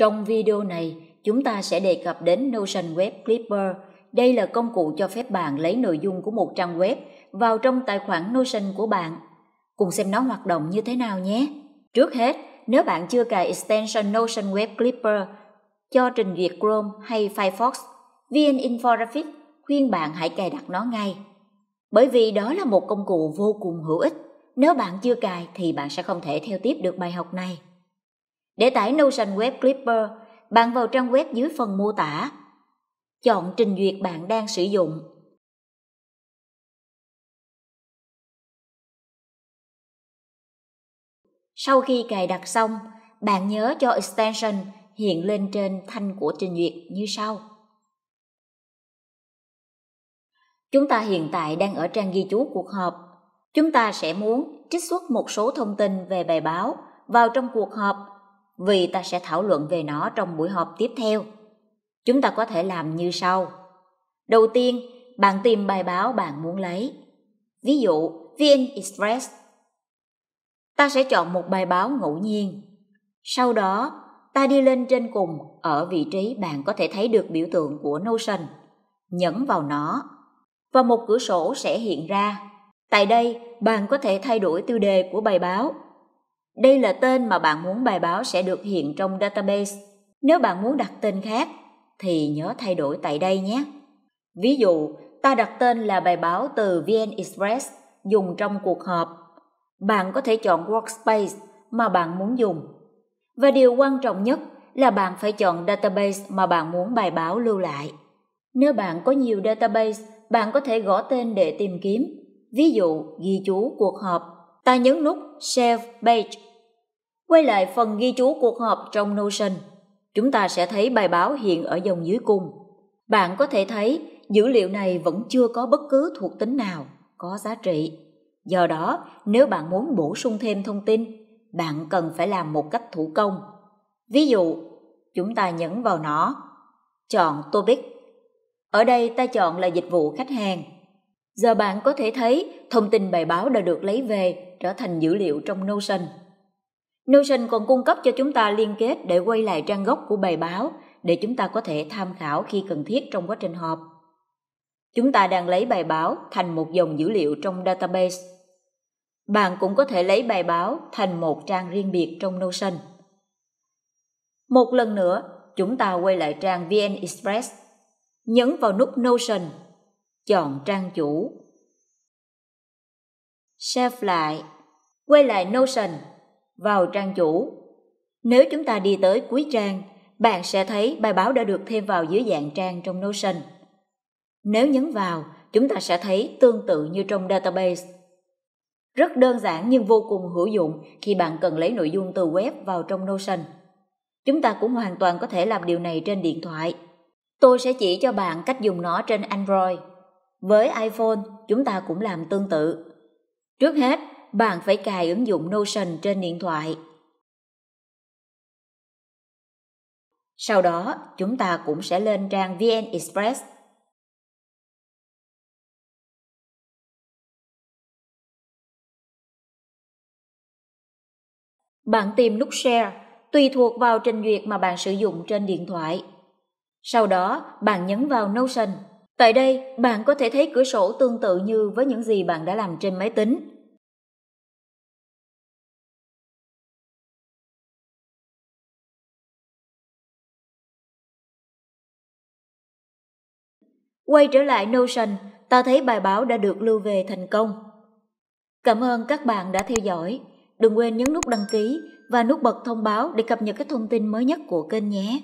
Trong video này, chúng ta sẽ đề cập đến Notion Web Clipper. Đây là công cụ cho phép bạn lấy nội dung của một trang web vào trong tài khoản Notion của bạn. Cùng xem nó hoạt động như thế nào nhé. Trước hết, nếu bạn chưa cài extension Notion Web Clipper cho trình duyệt Chrome hay Firefox, VN infographic khuyên bạn hãy cài đặt nó ngay. Bởi vì đó là một công cụ vô cùng hữu ích. Nếu bạn chưa cài thì bạn sẽ không thể theo tiếp được bài học này. Để tải Notion Web Clipper, bạn vào trang web dưới phần mô tả. Chọn trình duyệt bạn đang sử dụng. Sau khi cài đặt xong, bạn nhớ cho extension hiện lên trên thanh của trình duyệt như sau. Chúng ta hiện tại đang ở trang ghi chú cuộc họp. Chúng ta sẽ muốn trích xuất một số thông tin về bài báo vào trong cuộc họp vì ta sẽ thảo luận về nó trong buổi họp tiếp theo. Chúng ta có thể làm như sau. Đầu tiên, bạn tìm bài báo bạn muốn lấy. Ví dụ, VN Express. Ta sẽ chọn một bài báo ngẫu nhiên. Sau đó, ta đi lên trên cùng ở vị trí bạn có thể thấy được biểu tượng của Notion. Nhấn vào nó và một cửa sổ sẽ hiện ra. Tại đây, bạn có thể thay đổi tiêu đề của bài báo đây là tên mà bạn muốn bài báo sẽ được hiện trong database. Nếu bạn muốn đặt tên khác thì nhớ thay đổi tại đây nhé. Ví dụ, ta đặt tên là bài báo từ VN Express dùng trong cuộc họp. Bạn có thể chọn workspace mà bạn muốn dùng. Và điều quan trọng nhất là bạn phải chọn database mà bạn muốn bài báo lưu lại. Nếu bạn có nhiều database, bạn có thể gõ tên để tìm kiếm. Ví dụ, ghi chú cuộc họp. Ta nhấn nút Save Page Quay lại phần ghi chú cuộc họp trong Notion, chúng ta sẽ thấy bài báo hiện ở dòng dưới cùng. Bạn có thể thấy dữ liệu này vẫn chưa có bất cứ thuộc tính nào có giá trị. Do đó, nếu bạn muốn bổ sung thêm thông tin, bạn cần phải làm một cách thủ công. Ví dụ, chúng ta nhấn vào nó, chọn topic. Ở đây ta chọn là dịch vụ khách hàng. Giờ bạn có thể thấy thông tin bài báo đã được lấy về trở thành dữ liệu trong Notion. Notion còn cung cấp cho chúng ta liên kết để quay lại trang gốc của bài báo để chúng ta có thể tham khảo khi cần thiết trong quá trình họp. Chúng ta đang lấy bài báo thành một dòng dữ liệu trong database. Bạn cũng có thể lấy bài báo thành một trang riêng biệt trong Notion. Một lần nữa, chúng ta quay lại trang VN Express, nhấn vào nút Notion, chọn trang chủ, save lại, quay lại Notion vào trang chủ. Nếu chúng ta đi tới cuối trang, bạn sẽ thấy bài báo đã được thêm vào dưới dạng trang trong Notion. Nếu nhấn vào, chúng ta sẽ thấy tương tự như trong database. Rất đơn giản nhưng vô cùng hữu dụng khi bạn cần lấy nội dung từ web vào trong Notion. Chúng ta cũng hoàn toàn có thể làm điều này trên điện thoại. Tôi sẽ chỉ cho bạn cách dùng nó trên Android. Với iPhone, chúng ta cũng làm tương tự. Trước hết, bạn phải cài ứng dụng Notion trên điện thoại. Sau đó, chúng ta cũng sẽ lên trang VN Express. Bạn tìm nút Share, tùy thuộc vào trình duyệt mà bạn sử dụng trên điện thoại. Sau đó, bạn nhấn vào Notion. Tại đây, bạn có thể thấy cửa sổ tương tự như với những gì bạn đã làm trên máy tính. Quay trở lại Notion, ta thấy bài báo đã được lưu về thành công. Cảm ơn các bạn đã theo dõi. Đừng quên nhấn nút đăng ký và nút bật thông báo để cập nhật các thông tin mới nhất của kênh nhé.